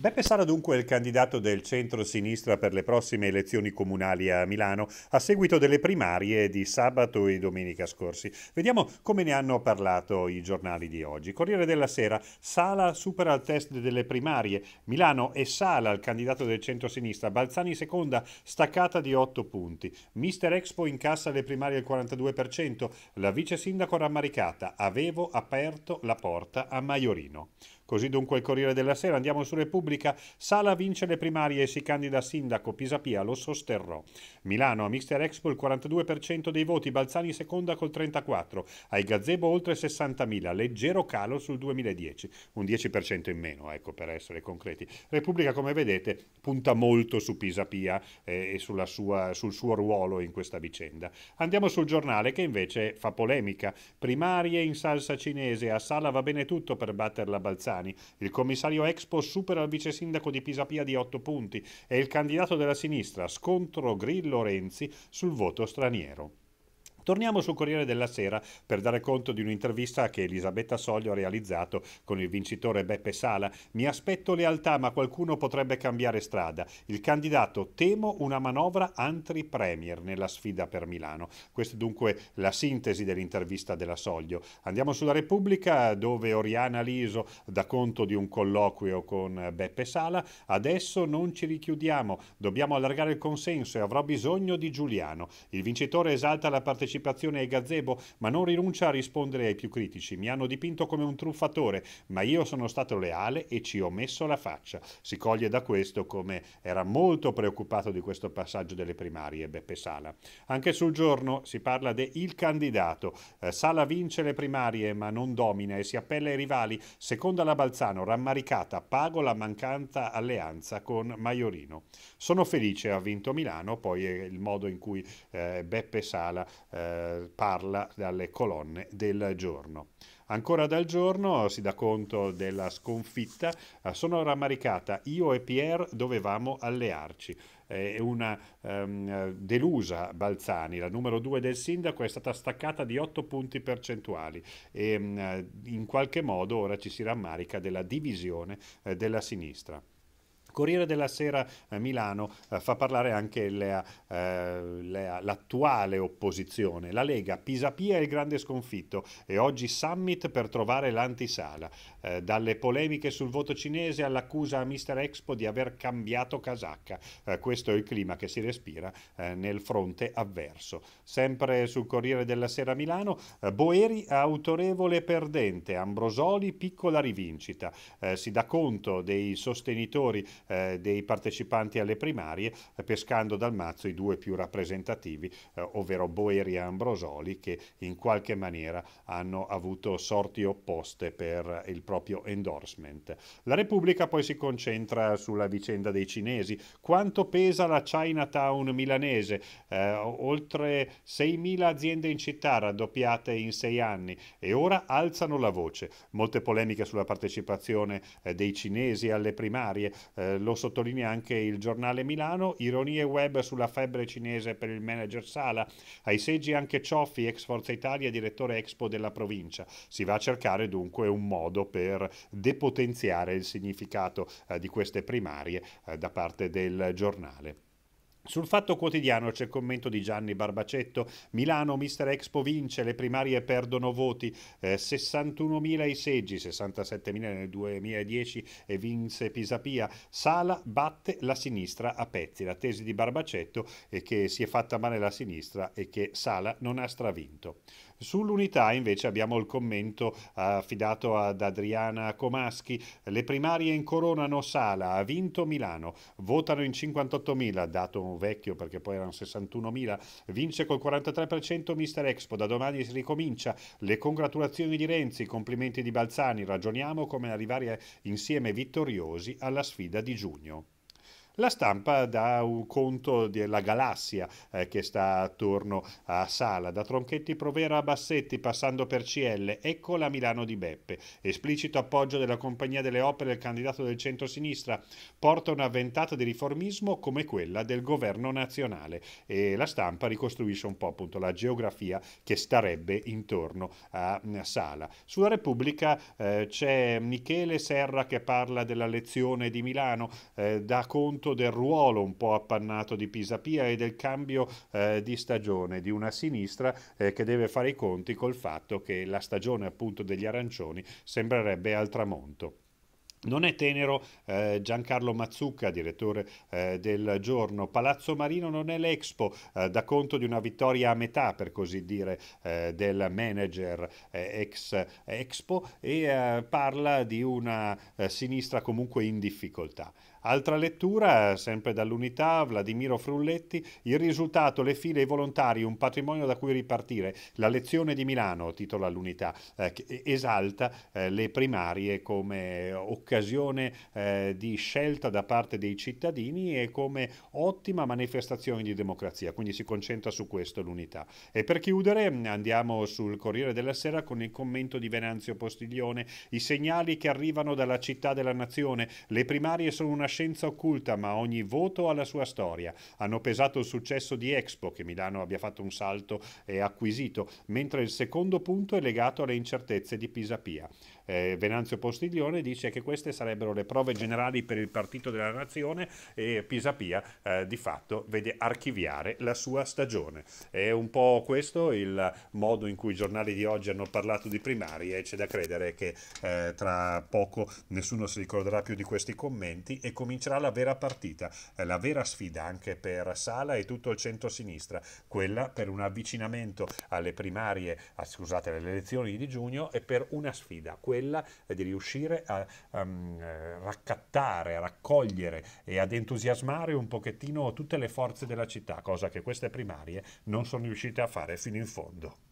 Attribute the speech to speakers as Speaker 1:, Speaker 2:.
Speaker 1: Beppe Sara dunque è il candidato del centro-sinistra per le prossime elezioni comunali a Milano a seguito delle primarie di sabato e domenica scorsi. Vediamo come ne hanno parlato i giornali di oggi. Corriere della Sera, Sala supera il test delle primarie. Milano e Sala, il candidato del centro-sinistra. Balzani seconda, staccata di 8 punti. Mister Expo incassa le primarie al 42%. La vice sindaco rammaricata. Avevo aperto la porta a Maiorino. Così dunque il Corriere della Sera, andiamo su Repubblica, Sala vince le primarie e si candida sindaco, Pisapia lo sosterrò. Milano, a Mixter Expo il 42% dei voti, Balzani seconda col 34%, ai Gazebo oltre 60.000, leggero calo sul 2010, un 10% in meno, ecco per essere concreti. Repubblica, come vedete, punta molto su Pisapia eh, e sua, sul suo ruolo in questa vicenda. Andiamo sul giornale che invece fa polemica, primarie in salsa cinese, a Sala va bene tutto per batterla Balzani italiani. Il commissario Expo supera il vice sindaco di Pisapia di 8 punti e il candidato della sinistra scontro Grillo-Renzi sul voto straniero. Torniamo sul Corriere della Sera per dare conto di un'intervista che Elisabetta Soglio ha realizzato con il vincitore Beppe Sala. Mi aspetto lealtà, ma qualcuno potrebbe cambiare strada. Il candidato temo una manovra anti-premier nella sfida per Milano. Questa è dunque la sintesi dell'intervista della Soglio. Andiamo sulla Repubblica dove Oriana Liso dà conto di un colloquio con Beppe Sala. Adesso non ci richiudiamo, dobbiamo allargare il consenso e avrò bisogno di Giuliano. Il vincitore esalta la partecipazione partecipazione ai gazebo, ma non rinuncia a rispondere ai più critici. Mi hanno dipinto come un truffatore, ma io sono stato leale e ci ho messo la faccia. Si coglie da questo come era molto preoccupato di questo passaggio delle primarie Beppe Sala. Anche sul giorno si parla de il candidato. Eh, Sala vince le primarie ma non domina e si appella ai rivali. Seconda la Balzano, rammaricata, pago la mancanza alleanza con Maiorino. Sono felice, ha vinto Milano, poi è il modo in cui eh, Beppe Sala eh, eh, parla dalle colonne del giorno. Ancora dal giorno si dà conto della sconfitta, eh, sono rammaricata, io e Pierre dovevamo allearci È una um, delusa Balzani, la numero due del sindaco, è stata staccata di 8 punti percentuali e um, in qualche modo ora ci si rammarica della divisione eh, della sinistra. Corriere della Sera eh, Milano eh, fa parlare anche le, eh, l'attuale opposizione. La Lega, Pisapia è il grande sconfitto e oggi summit per trovare l'antisala. Eh, dalle polemiche sul voto cinese all'accusa a Mister Expo di aver cambiato casacca. Eh, questo è il clima che si respira eh, nel fronte avverso. Sempre sul Corriere della Sera Milano, Boeri autorevole perdente, Ambrosoli piccola rivincita. si dà conto dei sostenitori eh, dei partecipanti alle primarie, eh, pescando dal mazzo i due più rappresentativi, eh, ovvero Boeri e Ambrosoli, che in qualche maniera hanno avuto sorti opposte per il proprio endorsement. La Repubblica poi si concentra sulla vicenda dei cinesi. Quanto pesa la Chinatown milanese? Eh, oltre 6.000 aziende in città raddoppiate in sei anni e ora alzano la voce. Molte polemiche sulla partecipazione eh, dei cinesi alle primarie. Eh, lo sottolinea anche il giornale Milano, ironie web sulla febbre cinese per il manager Sala, ai seggi anche Cioffi, ex Forza Italia, direttore Expo della provincia. Si va a cercare dunque un modo per depotenziare il significato eh, di queste primarie eh, da parte del giornale. Sul Fatto Quotidiano c'è il commento di Gianni Barbacetto, Milano Mister Expo vince, le primarie perdono voti, eh, 61.000 i seggi, 67.000 nel 2010 e vinse Pisapia, Sala batte la sinistra a pezzi, la tesi di Barbacetto è che si è fatta male la sinistra e che Sala non ha stravinto. Sull'unità invece abbiamo il commento eh, affidato ad Adriana Comaschi. Le primarie incoronano Sala, ha vinto Milano, votano in 58.000, dato vecchio perché poi erano 61.000, vince col 43% Mister Expo, da domani si ricomincia. Le congratulazioni di Renzi, complimenti di Balzani, ragioniamo come arrivare insieme vittoriosi alla sfida di giugno. La stampa dà un conto della galassia eh, che sta attorno a Sala, da Tronchetti Provera a Bassetti, passando per CL, ecco la Milano di Beppe. Esplicito appoggio della Compagnia delle Opere del candidato del centro-sinistra porta una ventata di riformismo come quella del governo nazionale e la stampa ricostruisce un po' appunto la geografia che starebbe intorno a mm, Sala. Sulla Repubblica eh, c'è Michele Serra che parla della lezione di Milano, eh, dà conto appunto del ruolo un po' appannato di Pisapia e del cambio eh, di stagione di una sinistra eh, che deve fare i conti col fatto che la stagione appunto degli arancioni sembrerebbe al tramonto. Non è tenero eh, Giancarlo Mazzucca, direttore eh, del giorno. Palazzo Marino non è l'Expo, eh, da conto di una vittoria a metà, per così dire, eh, del manager eh, ex Expo e eh, parla di una sinistra comunque in difficoltà. Altra lettura, sempre dall'unità, Vladimiro Frulletti, il risultato, le file, i volontari, un patrimonio da cui ripartire, la lezione di Milano, titola l'unità, eh, esalta eh, le primarie come occasione eh, di scelta da parte dei cittadini e come ottima manifestazione di democrazia, quindi si concentra su questo l'unità. E per chiudere andiamo sul Corriere della Sera con il commento di Venanzio Postiglione, i segnali che arrivano dalla città della nazione, le primarie sono una scienza occulta, ma ogni voto ha la sua storia. Hanno pesato il successo di Expo, che Milano abbia fatto un salto e acquisito, mentre il secondo punto è legato alle incertezze di Pisapia. Eh, Venanzio Postiglione dice che queste sarebbero le prove generali per il partito della nazione e Pisapia eh, di fatto vede archiviare la sua stagione. È un po' questo il modo in cui i giornali di oggi hanno parlato di primarie e c'è da credere che eh, tra poco nessuno si ricorderà più di questi commenti e comincerà la vera partita, eh, la vera sfida anche per Sala e tutto il centro-sinistra, quella per un avvicinamento alle primarie, scusate, alle elezioni di giugno e per una sfida, quella di riuscire a um, raccattare, a raccogliere e ad entusiasmare un pochettino tutte le forze della città, cosa che queste primarie non sono riuscite a fare fino in fondo.